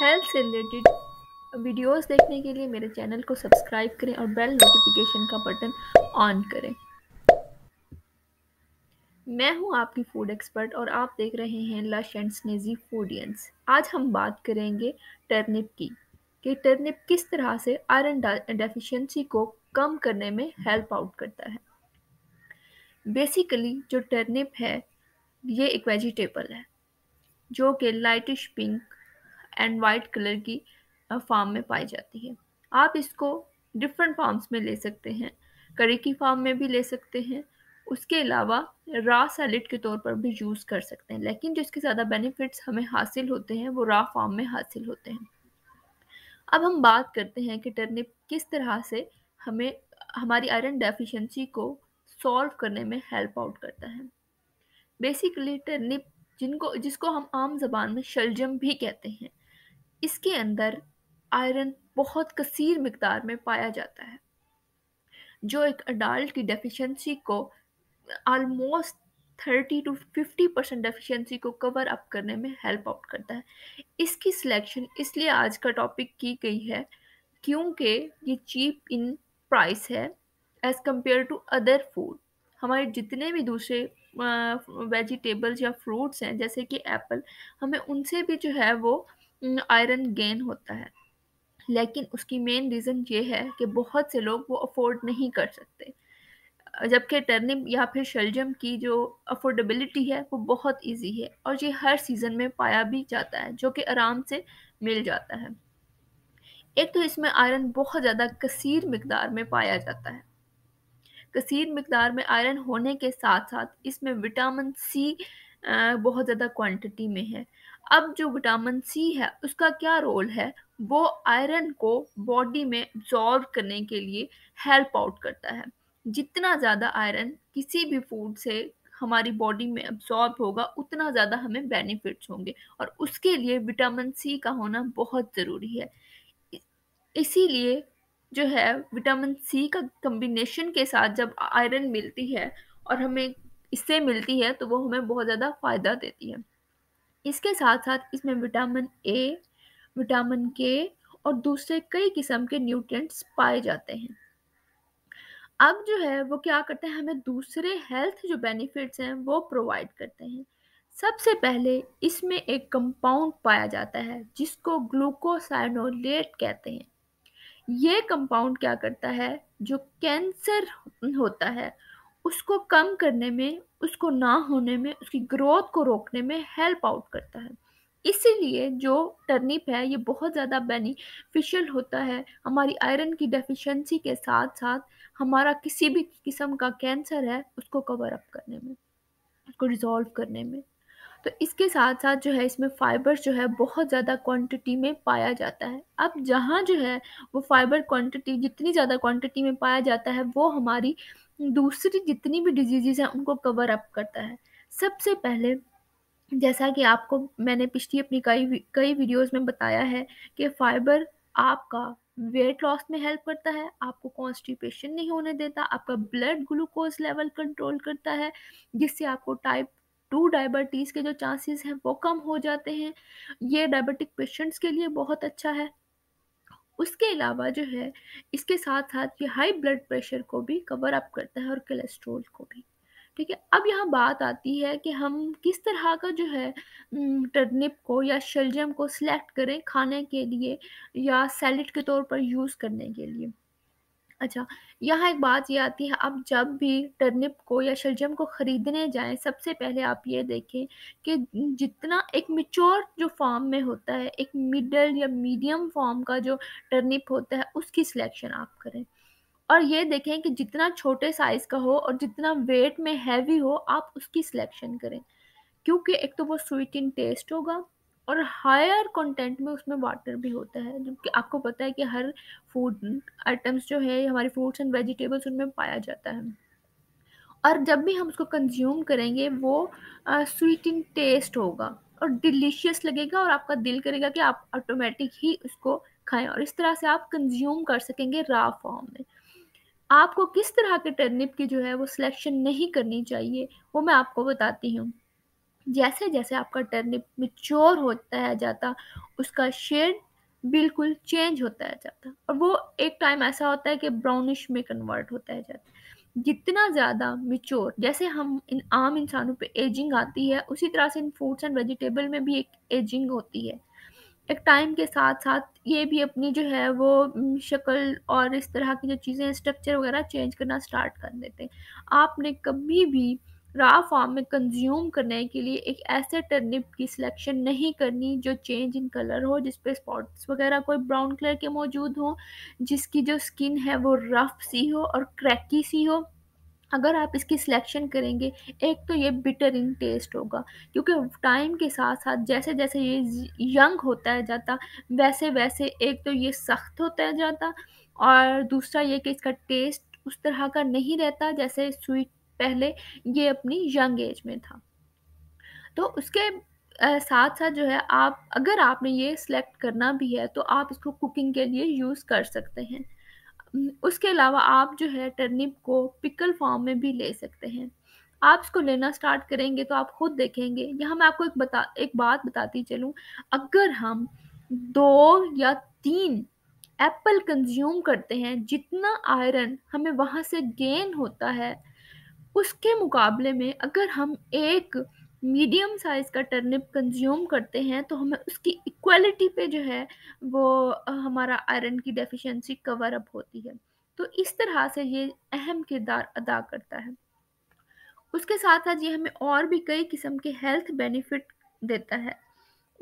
health से related videos देखने के लिए मेरे चैनल को सब्सक्राइब करें और बेल नोटिफिकेशन का बटन ऑन करें मैं हूं आपकी फूड एक्सपर्ट और आप देख रहे हैं लश एंड स्नेजी फूडियंस आज हम बात करेंगे टर्निप की कि टर्निप किस तरह से आयरन डेफिशिएंसी को कम करने में हेल्प आउट करता है बेसिकली जो टर्निप है ये एक वेजिटेबल है जो कि lightish pink and white colour की फार्म में पाई जाती है आप इसको डिफरेंट फार्म्स में ले सकते हैं करी की फार्म में भी ले सकते हैं उसके अलावा रा सैलड के तौर पर भी यूज़ कर सकते हैं लेकिन जिसके ज़्यादा बेनिफिट्स हमें हासिल होते हैं वो रा फार्म में हासिल होते हैं अब हम बात करते हैं कि टर्निप किस तरह से हमें हमारी आयरन डेफिशिएंसी को सॉल्व करने में हेल्प आउट करता है बेसिकली टर्निप जिनको जिसको हम आम जबान में शलजम भी कहते हैं इसके अंदर आयरन बहुत कसर मकदार में पाया जाता है जो एक अडाल्ट की डेफिशिएंसी को almost thirty two fifty percent deficiency को कवर अप करने में हेल्प आउट करता है इसकी सिलेक्शन इसलिए आज का टॉपिक की गई है क्योंकि ये चीप इन प्राइस है as compare to other food हमारे जितने भी दूसरे वेजिटेबल्स या फ्रूट्स हैं जैसे कि एप्पल हमें उनसे भी जो है वो आयरन गेन होता है लेकिन उसकी मेन रीज़न ये है कि बहुत से लोग वो अफोर्ड नहीं कर सकते जबकि टर्निप या फिर शलजम की जो अफोर्डेबिलिटी है वो बहुत इजी है और ये हर सीज़न में पाया भी जाता है जो कि आराम से मिल जाता है एक तो इसमें आयरन बहुत ज़्यादा कसीर मकदार में पाया जाता है कसीर मकदार में आयरन होने के साथ साथ इसमें विटामिन सी बहुत ज़्यादा क्वांटिटी में है अब जो विटामिन सी है उसका क्या रोल है वो आयरन को बॉडी में एब्जॉर्व करने के लिए हेल्प आउट करता है जितना ज़्यादा आयरन किसी भी फूड से हमारी बॉडी में अब्सॉर्ब होगा उतना ज़्यादा हमें बेनिफिट्स होंगे और उसके लिए विटामिन सी का होना बहुत ज़रूरी है इसीलिए जो है विटामिन सी का कम्बिनेशन के साथ जब आयरन मिलती है और हमें इससे मिलती है तो वो हमें बहुत ज़्यादा फ़ायदा देती है इसके साथ साथ इसमें विटामिन ए विटामिन के और दूसरे कई किस्म के न्यूट्रिएंट्स पाए जाते हैं अब जो है वो क्या करते हैं हमें दूसरे हेल्थ जो बेनिफिट्स हैं वो प्रोवाइड करते हैं सबसे पहले इसमें एक कंपाउंड पाया जाता है जिसको ग्लूकोसाइनोलेट कहते हैं ये कंपाउंड क्या करता है जो कैंसर होता है उसको कम करने में उसको ना होने में उसकी ग्रोथ को रोकने में हेल्प आउट करता है इसीलिए जो टर्निप है ये बहुत ज़्यादा बेनिफिशियल होता है हमारी आयरन की डेफिशिएंसी के साथ साथ हमारा किसी भी किस्म का कैंसर है उसको कवर अप करने में उसको रिजॉल्व करने में तो इसके साथ साथ जो है इसमें फाइबर जो है बहुत ज़्यादा क्वांटिटी में पाया जाता है अब जहाँ जो है वो फाइबर क्वांटिटी जितनी ज़्यादा क्वांटिटी में पाया जाता है वो हमारी दूसरी जितनी भी डिजीज़ हैं उनको कवर अप करता है सबसे पहले जैसा कि आपको मैंने पिछली अपनी कई कई वीडियोस में बताया है कि फाइबर आपका वेट लॉस में हेल्प करता है आपको कॉन्स्टिपेशन नहीं होने देता आपका ब्लड ग्लूकोज लेवल कंट्रोल करता है जिससे आपको टाइप टू डायबिटीज़ के जो चांसेस हैं वो कम हो जाते हैं ये डायबिटिक पेशेंट्स के लिए बहुत अच्छा है उसके अलावा जो है इसके साथ साथ ये हाई ब्लड प्रेशर को भी कवर अप करता है और कोलेस्ट्रोल को भी ठीक है अब यहाँ बात आती है कि हम किस तरह का जो है टर्निप को या शलजम को सिलेक्ट करें खाने के लिए या सैलड के तौर पर यूज़ करने के लिए अच्छा यहाँ एक बात ये आती है आप जब भी टर्निप को या शलजम को ख़रीदने जाएं सबसे पहले आप ये देखें कि जितना एक मिच्योर जो फॉर्म में होता है एक मिडल या मीडियम फॉर्म का जो टर्निप होता है उसकी सिलेक्शन आप करें और ये देखें कि जितना छोटे साइज़ का हो और जितना वेट में हैवी हो आप उसकी सिलेक्शन करें क्योंकि एक तो वो स्वीट इन टेस्ट होगा और हायर कंटेंट में उसमें वाटर भी होता है जबकि आपको पता है कि हर फूड आइटम्स जो है हमारे फ्रूट्स एंड वेजिटेबल्स उनमें पाया जाता है और जब भी हम उसको कंज्यूम करेंगे वो स्वीट इन टेस्ट होगा और डिलीशियस लगेगा और आपका दिल करेगा कि आप ऑटोमेटिक ही उसको खाएं और इस तरह से आप कंज्यूम कर सकेंगे रा फॉर्म में आपको किस तरह के टर्निप की जो है वो सिलेक्शन नहीं करनी चाहिए वो मैं आपको बताती हूँ जैसे जैसे आपका टर्निप मिच्योर होता है जाता उसका शेड बिल्कुल चेंज होता है जाता और वो एक टाइम ऐसा होता है कि ब्राउनिश में कन्वर्ट होता है जाता जितना ज़्यादा मिच्योर जैसे हम इन आम इंसानों पे एजिंग आती है उसी तरह से इन फ्रूट्स एंड वेजिटेबल में भी एक एजिंग होती है एक टाइम के साथ साथ ये भी अपनी जो है वो शक्ल और इस तरह की जो चीज़ें स्ट्रक्चर वगैरह चेंज करना स्टार्ट कर देते हैं आपने कभी भी रॉ फॉर्म में कंज्यूम करने के लिए एक ऐसे टर्निप की सिलेक्शन नहीं करनी जो चेंज इन कलर हो जिस पे स्पॉट्स वगैरह कोई ब्राउन कलर के मौजूद हो जिसकी जो स्किन है वो रफ सी हो और क्रैकी सी हो अगर आप इसकी सिलेक्शन करेंगे एक तो ये बिटर इन टेस्ट होगा क्योंकि टाइम के साथ साथ जैसे जैसे ये यंग होता है जाता वैसे वैसे एक तो ये सख्त होता है जाता और दूसरा ये कि इसका टेस्ट उस तरह का नहीं रहता जैसे स्वीट पहले ये अपनी यंग एज में था तो उसके साथ साथ जो है आप अगर आपने ये सिलेक्ट करना भी है तो आप इसको कुकिंग के लिए यूज़ कर सकते हैं उसके अलावा आप जो है टर्निप को पिकल फॉर्म में भी ले सकते हैं आप इसको लेना स्टार्ट करेंगे तो आप खुद देखेंगे यहाँ मैं आपको एक बता एक बात बताती चलूँ अगर हम दो या तीन एप्पल कंज्यूम करते हैं जितना आयरन हमें वहाँ से गेन होता है उसके मुकाबले में अगर हम एक मीडियम साइज़ का टर्निप कंज्यूम करते हैं तो हमें उसकी इक्वलिटी पे जो है वो हमारा आयरन की डेफिशिएंसी कवर अप होती है तो इस तरह से ये अहम किरदार अदा करता है उसके साथ साथ ये हमें और भी कई किस्म के हेल्थ बेनिफिट देता है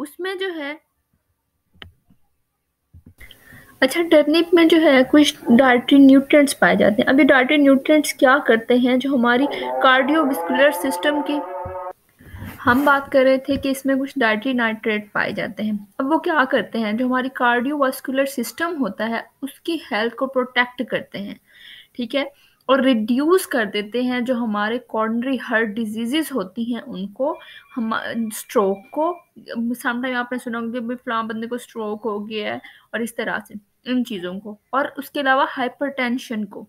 उसमें जो है अच्छा टर्निप में जो है कुछ डायट्री न्यूट्रिएंट्स पाए जाते हैं अभी डाइट्री डायट्री न्यूट्रिएंट्स क्या करते हैं जो हमारी कार्डियोवस्कुलर सिस्टम की हम बात कर रहे थे कि इसमें कुछ डायट्री नाइट्रेट पाए जाते हैं अब वो क्या करते हैं जो हमारी कार्डियोवास्कुलर सिस्टम होता है उसकी हेल्थ को प्रोटेक्ट करते हैं ठीक है और रिड्यूस कर देते हैं जो हमारे कॉर्नरी हार्ट डिजीज़ होती हैं उनको हम स्ट्रोक को समटाइम आपने सुना होगा कि फलाम बंदे को स्ट्रोक हो गया है और इस तरह से इन चीज़ों को और उसके अलावा हाइपरटेंशन को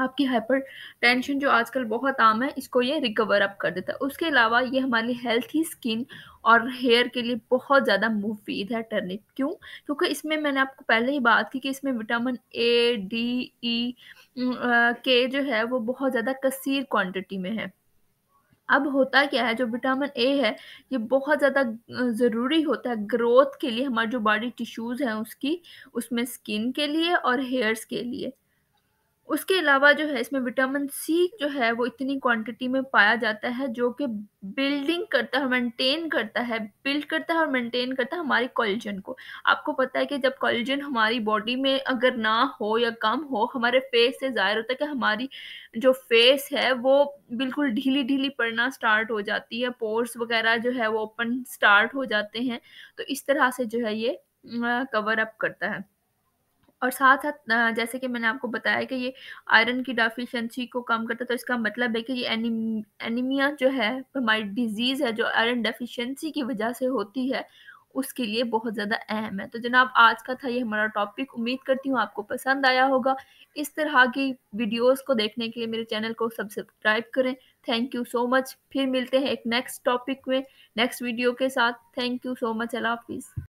आपकी हाइपर टेंशन जो आजकल बहुत आम है इसको ये रिकवर अप कर देता है उसके अलावा ये हमारी हेल्थी स्किन और हेयर के लिए बहुत ज़्यादा मुफीद है टर्निप क्यों क्योंकि इसमें मैंने आपको पहले ही बात की कि इसमें विटामिन ए डी ई के जो है वो बहुत ज़्यादा कसीर क्वांटिटी में है अब होता क्या है जो विटामिन ए है ये बहुत ज़्यादा ज़रूरी होता है ग्रोथ के लिए हमारे जो बॉडी टिश्यूज़ हैं उसकी उसमें स्किन के लिए और हेयर्स के लिए उसके अलावा जो है इसमें विटामिन सी जो है वो इतनी क्वांटिटी में पाया जाता है जो कि बिल्डिंग करता है मेंटेन करता है बिल्ड करता है और मेंटेन करता है हमारी कॉलेजन को आपको पता है कि जब कॉलेजन हमारी बॉडी में अगर ना हो या कम हो हमारे फेस से ज़ाहिर होता है कि हमारी जो फेस है वो बिल्कुल ढीली ढीली पड़ना स्टार्ट हो जाती है पोर्स वगैरह जो है वो ओपन स्टार्ट हो जाते हैं तो इस तरह से जो है ये कवर अप करता है और साथ साथ जैसे कि मैंने आपको बताया कि ये आयरन की डेफिशिएंसी को कम करता है तो इसका मतलब है कि ये एनीमिया जो है हमारी डिजीज़ है जो आयरन डेफिशिएंसी की वजह से होती है उसके लिए बहुत ज़्यादा अहम है तो जनाब आज का था ये हमारा टॉपिक उम्मीद करती हूँ आपको पसंद आया होगा इस तरह की वीडियोस को देखने के लिए मेरे चैनल को सब्सक्राइब करें थैंक यू सो मच फिर मिलते हैं एक नेक्स्ट टॉपिक में नेक्स्ट वीडियो के साथ थैंक यू सो मच अल्लाह हाफिज़